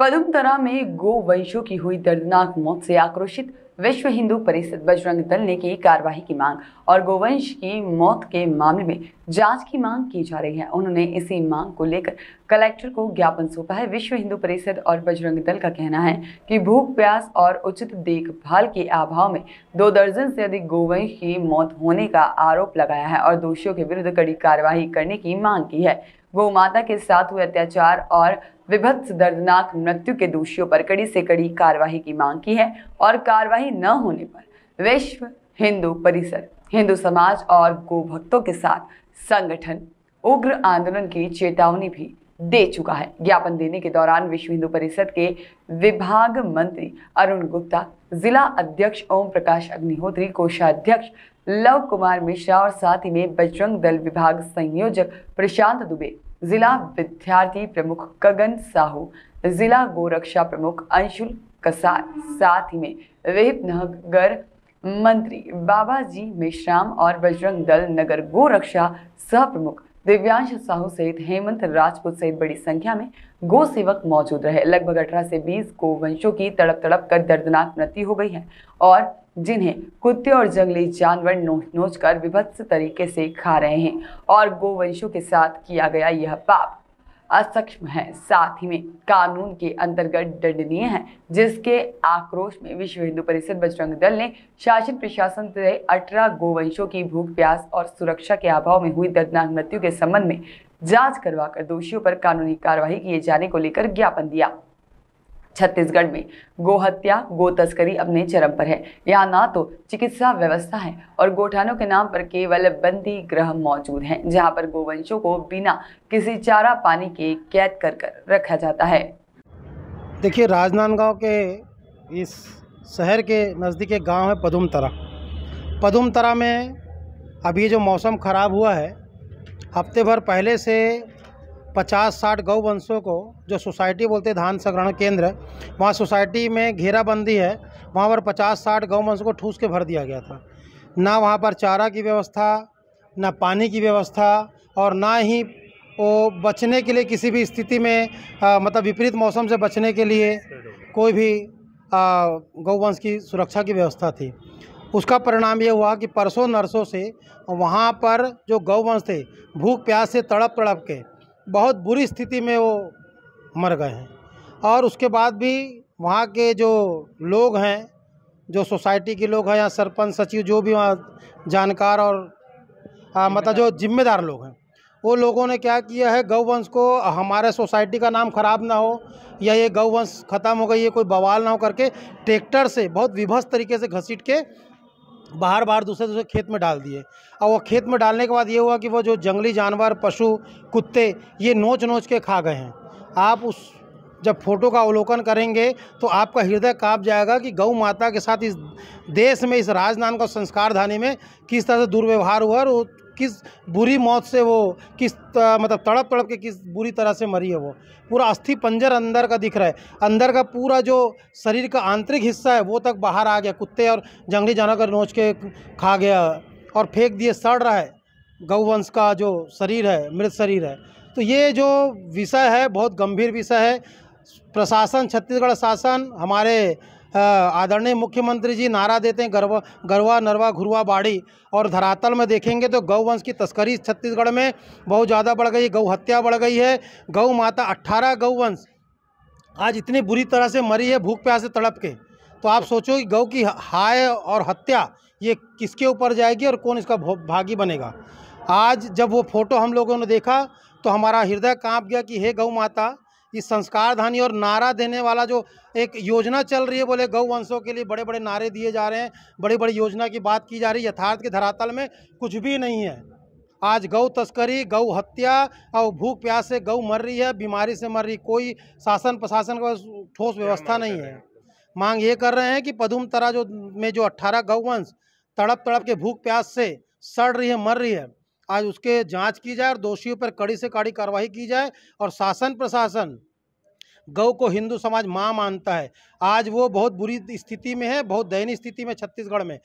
पदुमतरा में गोवंशों की हुई दर्दनाक मौत से आक्रोशित विश्व हिंदू परिषद बजरंग दल ने की कार्यवाही की मांग और गोवंश की मौत के मामले में जांच की मांग की जा रही है उन्होंने इसी मांग को लेकर कलेक्टर को ज्ञापन सौंपा है विश्व हिंदू परिषद और बजरंग दल का कहना है कि भूख प्यास और उचित देखभाल के अभाव में दो दर्जन से अधिक गोवंश की मौत होने का आरोप लगाया है और दोषियों के विरुद्ध कड़ी कार्यवाही करने की मांग की है गौ माता के साथ हुए अत्याचार और विभत्स दर्दनाक मृत्यु के दोषियों पर कड़ी से कड़ी कार्यवाही की मांग की है और कार्यवाही न होने पर विश्व हिंदू परिसर हिंदू समाज और गो भक्तों के साथ संगठन उग्र आंदोलन की चेतावनी भी दे चुका है ज्ञापन देने के दौरान विश्व हिंदू परिषद के विभाग मंत्री अरुण गुप्ता जिला अध्यक्ष ओम प्रकाश अग्निहोत्री कोषाध्यक्ष लव कुमार मिश्रा और साथ ही में बजरंग दल विभाग संयोजक प्रशांत दुबे जिला विद्यार्थी प्रमुख कगन साहू जिला गोरक्षा प्रमुख अंशुल कसार साथ ही में विहिप नगर मंत्री बाबा जी मेश्राम और बजरंग दल नगर गोरक्षा सह प्रमुख दिव्यांश साहू सहित हेमंत राजपूत सहित बड़ी संख्या में गो सेवक मौजूद रहे लगभग अठारह से बीस गोवंशों की तड़प तड़प कर दर्दनाक मृत्यु हो गई है और जिन्हें कुत्ते और जंगली जानवर नोच नोच कर विभत्स तरीके से खा रहे हैं और गोवंशों के साथ किया गया यह पाप असक्षम है साथ ही में कानून के अंतर्गत दंडनीय है जिसके आक्रोश में विश्व हिंदू परिषद बजरंग दल ने शासन प्रशासन से अठारह गोवंशों की भूख प्यास और सुरक्षा के अभाव में हुई दर्दनाक मृत्यु के संबंध में जांच करवाकर दोषियों पर कानूनी कार्रवाई किए जाने को लेकर ज्ञापन दिया छत्तीसगढ़ में गोहत्या गो तस्करी अपने चरम पर है यहाँ ना तो चिकित्सा व्यवस्था है और गोठानों के नाम पर केवल बंदी ग्रह मौजूद हैं जहाँ पर गोवंशों को बिना किसी चारा पानी के कैद कर कर रखा जाता है देखिए राजनांदगांव के इस शहर के नज़दीक एक गाँव है पदुमतरा पदुमतरा में अभी जो मौसम ख़राब हुआ है हफ्ते भर पहले से पचास साठ गौ वंशों को जो सोसाइटी बोलते हैं धान संग्रहण केंद्र वहाँ सोसाइटी में घेराबंदी है वहाँ पर पचास साठ गौ वंशों को ठूस के भर दिया गया था ना वहाँ पर चारा की व्यवस्था ना पानी की व्यवस्था और ना ही वो बचने के लिए किसी भी स्थिति में आ, मतलब विपरीत मौसम से बचने के लिए कोई भी गौवंश की सुरक्षा की व्यवस्था थी उसका परिणाम ये हुआ कि परसों नरसों से वहाँ पर जो गौवंश थे भूख प्यास से तड़प तड़प के बहुत बुरी स्थिति में वो मर गए हैं और उसके बाद भी वहाँ के जो लोग हैं जो सोसाइटी के लोग हैं या सरपंच सचिव जो भी वहाँ जानकार और मतलब जो जिम्मेदार लोग हैं वो लोगों ने क्या किया है गौवंश को हमारे सोसाइटी का नाम खराब ना हो या ये गौवंश ख़त्म हो गई ये कोई बवाल ना हो करके ट्रैक्टर से बहुत विभस्त तरीके से घसीट के बाहर बाहर दूसरे दूसरे खेत में डाल दिए और वो खेत में डालने के बाद ये हुआ कि वो जो जंगली जानवर पशु कुत्ते ये नोच नोच के खा गए हैं आप उस जब फोटो का अवलोकन करेंगे तो आपका हृदय काँप जाएगा कि गौ माता के साथ इस देश में इस राजनांद का धानी में किस तरह से दुर्व्यवहार हुआ और किस बुरी मौत से वो किस मतलब तड़प तड़प के किस बुरी तरह से मरी है वो पूरा अस्थि पंजर अंदर का दिख रहा है अंदर का पूरा जो शरीर का आंतरिक हिस्सा है वो तक बाहर आ गया कुत्ते और जंगली जानवर नोच के खा गया और फेंक दिए सड़ रहा है गौवंश का जो शरीर है मृत शरीर है तो ये जो विषय है बहुत गंभीर विषय है प्रशासन छत्तीसगढ़ शासन हमारे आदरणीय मुख्यमंत्री जी नारा देते हैं गरवा गरवा नरवा घुरवा बाड़ी और धरातल में देखेंगे तो गौ वंश की तस्करी छत्तीसगढ़ में बहुत ज़्यादा बढ़ गई गौ हत्या बढ़ गई है गौ माता अट्ठारह गौ वंश आज इतनी बुरी तरह से मरी है भूख प्यास से तड़प के तो आप सोचो कि गौ की हाय और हत्या ये किसके ऊपर जाएगी और कौन इसका भागी बनेगा आज जब वो फोटो हम लोगों ने देखा तो हमारा हृदय कांप गया कि हे गौ माता इस संस्कार धानी और नारा देने वाला जो एक योजना चल रही है बोले गौ वंशों के लिए बड़े बड़े नारे दिए जा रहे हैं बड़ी बड़ी योजना की बात की जा रही है यथार्थ के धरातल में कुछ भी नहीं है आज गौ तस्करी गौ हत्या और भूख प्यास से गौ मर रही है बीमारी से मर रही कोई शासन प्रशासन का ठोस व्यवस्था नहीं है मांग ये कर रहे हैं कि पदुम तरा जो में जो अट्ठारह गौवंश तड़प तड़प के भूख प्यास से सड़ रही है मर रही है आज उसके जांच की जाए और दोषियों पर कड़ी से कड़ी कार्रवाई की जाए और शासन प्रशासन गौ को हिंदू समाज माँ मानता है आज वो बहुत बुरी स्थिति में है बहुत दयनीय स्थिति में छत्तीसगढ़ में